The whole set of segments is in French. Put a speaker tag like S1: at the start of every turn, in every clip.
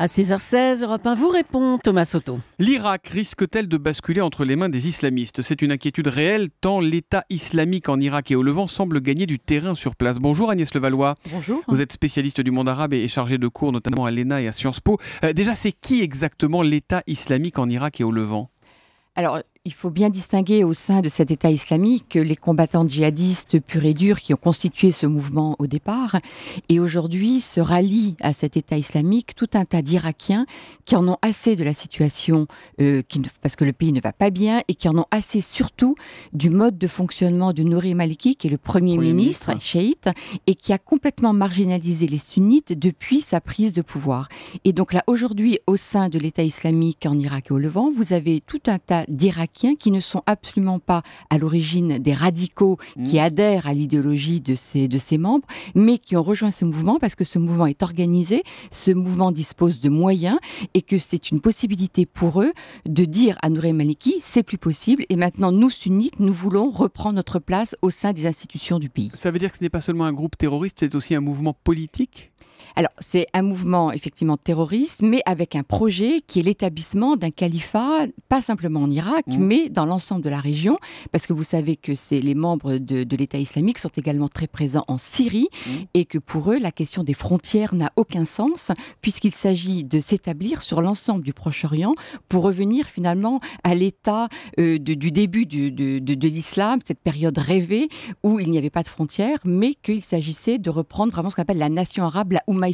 S1: À 6h16, Europe 1 vous répond Thomas Soto.
S2: L'Irak risque-t-elle de basculer entre les mains des islamistes C'est une inquiétude réelle tant l'État islamique en Irak et au Levant semble gagner du terrain sur place. Bonjour Agnès Levallois. Bonjour. Vous êtes spécialiste du monde arabe et chargée de cours notamment à l'ENA et à Sciences Po. Euh, déjà, c'est qui exactement l'État islamique en Irak et au Levant
S1: alors, il faut bien distinguer au sein de cet État islamique les combattants djihadistes purs et durs qui ont constitué ce mouvement au départ. Et aujourd'hui se rallient à cet État islamique tout un tas d'Irakiens qui en ont assez de la situation euh, parce que le pays ne va pas bien et qui en ont assez surtout du mode de fonctionnement de Nouri Maliki, qui est le premier, ministre, ministre chiite, et qui a complètement marginalisé les sunnites depuis sa prise de pouvoir. Et donc là, aujourd'hui, au sein de l'État islamique en Irak et au Levant, vous avez tout un tas d'Irakiens qui ne sont absolument pas à l'origine des radicaux qui mm. adhèrent à l'idéologie de ces de ses membres, mais qui ont rejoint ce mouvement parce que ce mouvement est organisé, ce mouvement dispose de moyens et que c'est une possibilité pour eux de dire à Nouri Maliki, c'est plus possible et maintenant nous sunnites, nous voulons reprendre notre place au sein des institutions du
S2: pays. Ça veut dire que ce n'est pas seulement un groupe terroriste, c'est aussi un mouvement politique
S1: alors, c'est un mouvement effectivement terroriste, mais avec un projet qui est l'établissement d'un califat, pas simplement en Irak, mmh. mais dans l'ensemble de la région, parce que vous savez que les membres de, l'État islamique sont également très présents en Syrie, mmh. et que pour eux, la question des frontières n'a aucun sens, puisqu'il s'agit de s'établir sur l'ensemble du Proche-Orient pour revenir finalement à l'état euh, du début de, l'islam, cette période rêvée où il n'y avait pas de frontières, mais qu'il s'agissait de reprendre vraiment ce qu'on appelle la nation arabe, la ma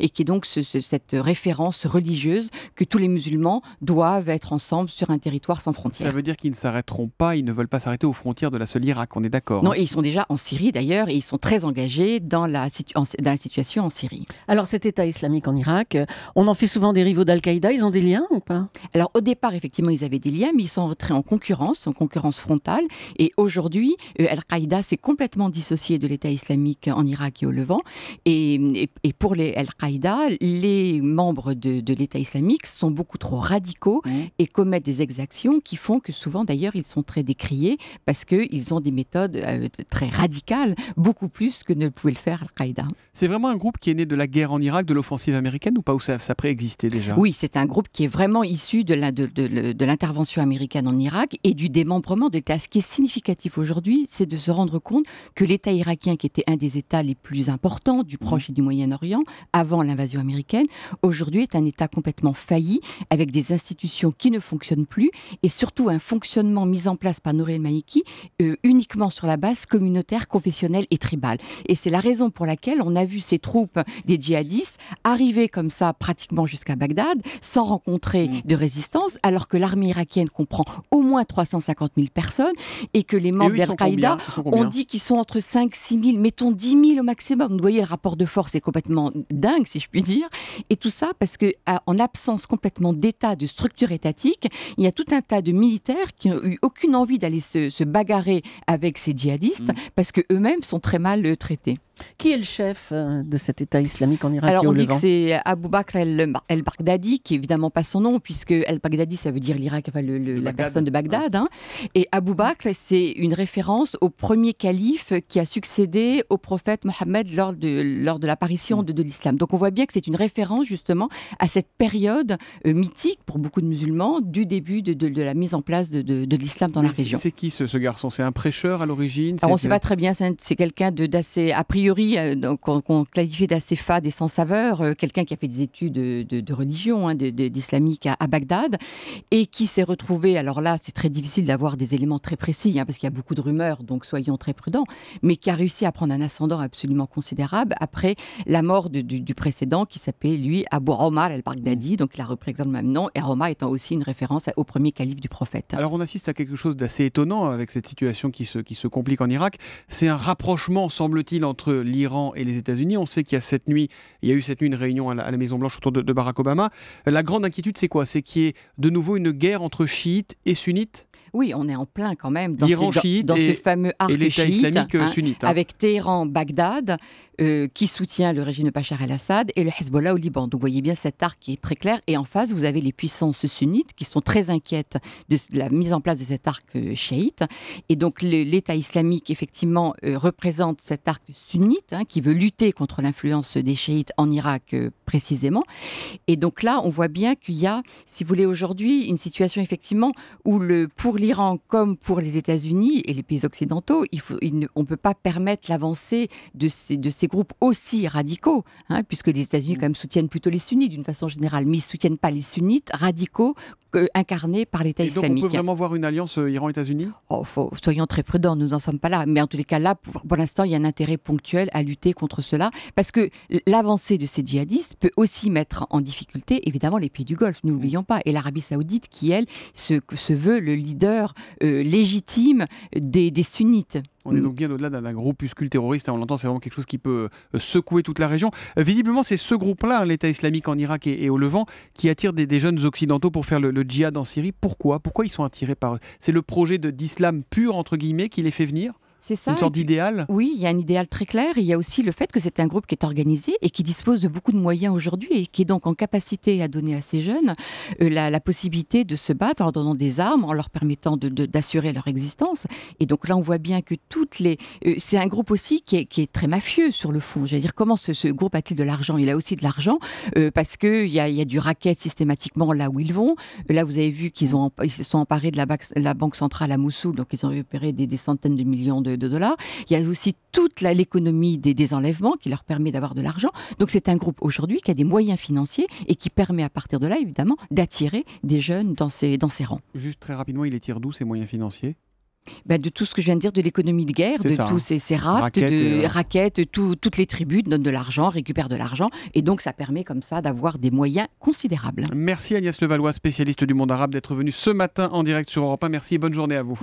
S1: et qui est donc cette référence religieuse que tous les musulmans doivent être ensemble sur un territoire sans frontières. Ça
S2: veut dire qu'ils ne s'arrêteront pas, ils ne veulent pas s'arrêter aux frontières de la seule Irak, on est d'accord Non, hein. ils
S1: sont déjà en Syrie d'ailleurs et ils sont très engagés dans la, dans la situation en Syrie. Alors cet État islamique en Irak, on en fait souvent des rivaux d'Al-Qaïda, ils ont des liens ou pas Alors au départ, effectivement, ils avaient des liens, mais ils sont entrés en concurrence, en concurrence frontale. Et aujourd'hui, euh, Al-Qaïda s'est complètement dissocié de l'État islamique en Irak et au Levant. et, et pour les Al-Qaïda, les membres de, l'État islamique sont beaucoup trop radicaux mmh. et commettent des exactions qui font que souvent, d'ailleurs, ils sont très décriés parce qu'ils ont des méthodes euh, très radicales, beaucoup plus que ne pouvait le faire Al-Qaïda.
S2: C'est vraiment un groupe qui est né de la guerre en Irak, de l'offensive américaine ou pas, où ça, préexistait déjà Oui,
S1: c'est un groupe qui est vraiment issu de l'intervention de, américaine en Irak et du démembrement de l'État. Ce qui est significatif aujourd'hui, c'est de se rendre compte que l'État irakien, qui était un des États les plus importants du Proche et du moyen orient avant l'invasion américaine, aujourd'hui est un État complètement failli, avec des institutions qui ne fonctionnent plus, et surtout un fonctionnement mis en place par Nouriel Maliki euh, uniquement sur la base communautaire, confessionnelle et tribale. Et c'est la raison pour laquelle on a vu ces troupes des djihadistes arriver comme ça pratiquement jusqu'à Bagdad, sans rencontrer mmh. de résistance, alors que l'armée irakienne comprend au moins 350 000 personnes, et que les membres d'Al-Qaïda, ont dit qu'ils sont entre 5 6 000, mettons 10 000 au maximum. Vous voyez, le rapport de force est complètement dingue, si je puis dire. Et tout ça parce que, en absence complètement d'État, de structure étatique, il y a tout un tas de militaires qui n'ont eu aucune envie d'aller se, bagarrer avec ces djihadistes mm. parce queux mêmes sont très mal euh, traités. Qui est le chef euh, de cet État islamique en Irak Alors, on dit que c'est Abu Bakr el-Baghdadi, qui évidemment pas son nom, puisque el-Baghdadi, ça veut dire l'Irak, enfin, la personne de Bagdad. Hein. Et Abu Bakr, c'est une référence au premier calife qui a succédé au prophète Mohammed lors de, lors de l'apparition de, l'islam. Donc, on voit bien que c'est une référence, justement, à cette période euh, mythique pour beaucoup de musulmans du début de, de, la mise en place de, de l'islam dans la région. C'est
S2: qui ce, ce garçon C'est un prêcheur à l'origine On ne sait pas très
S1: bien, c'est quelqu'un d'assez, a priori, euh, qu'on qualifie d'assez fade et sans saveur, euh, quelqu'un qui a fait des études de, de religion, hein, d'islamique à, Bagdad, et qui s'est retrouvé, alors là, c'est très difficile d'avoir des éléments très précis, hein, parce qu'il y a beaucoup de rumeurs, donc soyons très prudents, mais qui a réussi à prendre un ascendant absolument considérable après la mort du, précédent, qui s'appelait, lui, Abu Omar al-Baghdadi, mm. donc il a repris le même nom, et Roma étant aussi une référence au premier calife du prophète.
S2: Alors on assiste à quelque chose d'assez étonnant avec cette situation qui qui se complique en Irak, c'est un rapprochement, semble-t-il, entre l'Iran et les États-Unis. On sait qu'il y a cette nuit, il y a eu cette nuit une réunion à la, Maison-Blanche autour de, Barack Obama. Euh, la grande inquiétude, c'est quoi C'est qu'il y ait de nouveau une guerre entre chiites et sunnites
S1: oui, on est en plein quand même dans, ce fameux arc chiite, euh, hein, sunnite, hein. avec Téhéran, Bagdad, euh, qui soutient le régime de Bachar el-Assad, et le Hezbollah au Liban. Donc vous voyez bien cet arc qui est très clair. Et en face, vous avez les puissances sunnites qui sont très inquiètes de la mise en place de cet arc chiite. Et donc l'État islamique, effectivement, représente cet arc sunnite Hein, qui veut lutter contre l'influence des chiites en Irak euh, précisément. Et donc là, on voit bien qu'il y a, si vous voulez, aujourd'hui, une situation effectivement où le, pour l'Iran comme pour les États-Unis et les pays occidentaux, il faut, on ne peut pas permettre l'avancée de ces, de ces groupes aussi radicaux, hein, puisque les États-Unis quand même soutiennent plutôt les sunnites d'une façon générale, mais ils ne soutiennent pas les sunnites radicaux euh, incarnés par l'État
S2: islamique. Donc on peut vraiment voir une alliance euh, Iran-États-Unis
S1: oh, Soyons très prudents, nous n'en sommes pas là. Mais en tous les cas, là, pour, pour l'instant, il y a un intérêt ponctuel à lutter contre cela, parce que l'avancée de ces djihadistes peut aussi mettre en difficulté, évidemment, les pays du Golfe, n'oublions pas, et l'Arabie saoudite qui, elle, se, veut le leader euh, légitime des, sunnites.
S2: On est donc bien au-delà d'un groupuscule terroriste, hein. on l'entend, c'est vraiment quelque chose qui peut euh, secouer toute la région. Euh, visiblement, c'est ce groupe-là, hein, l'État islamique en Irak et, au Levant, qui attire des, jeunes occidentaux pour faire le, le djihad en Syrie. Pourquoi Pourquoi ils sont attirés par eux C'est le projet d'islam pur, entre guillemets, qui les fait venir c'est ça. Une sorte d'idéal
S1: Oui, il y a un idéal très clair. il y a aussi le fait que c'est un groupe qui est organisé et qui dispose de beaucoup de moyens aujourd'hui et qui est donc en capacité à donner à ces jeunes euh, la, possibilité de se battre en leur donnant des armes, en leur permettant d'assurer leur existence. Et donc là, on voit bien que toutes les. Euh, c'est un groupe aussi qui est, très mafieux sur le fond. Je veux dire, comment ce, groupe a-t-il de l'argent Il a aussi de l'argent euh, parce qu'il y a, y a du racket systématiquement là où ils vont. Là, vous avez vu qu'ils ils se sont emparés de la, Banque centrale à Moussou. donc ils ont récupéré des, des centaines de millions de de, dollars. Il y a aussi toute l'économie des, enlèvements qui leur permet d'avoir de l'argent. Donc c'est un groupe aujourd'hui qui a des moyens financiers et qui permet à partir de là, évidemment, d'attirer des jeunes dans ces rangs.
S2: Juste très rapidement, il les tire d'où ces moyens financiers
S1: ben, de tout ce que je viens de dire, de l'économie de guerre, de tous hein. ces, raquettes, de, euh, raquettes toutes les tribus donnent de l'argent, récupèrent de l'argent, et donc ça permet comme ça d'avoir des moyens considérables.
S2: Merci Agnès Levallois, spécialiste du monde arabe, d'être venue ce matin en direct sur Europe 1. Merci et bonne journée à vous.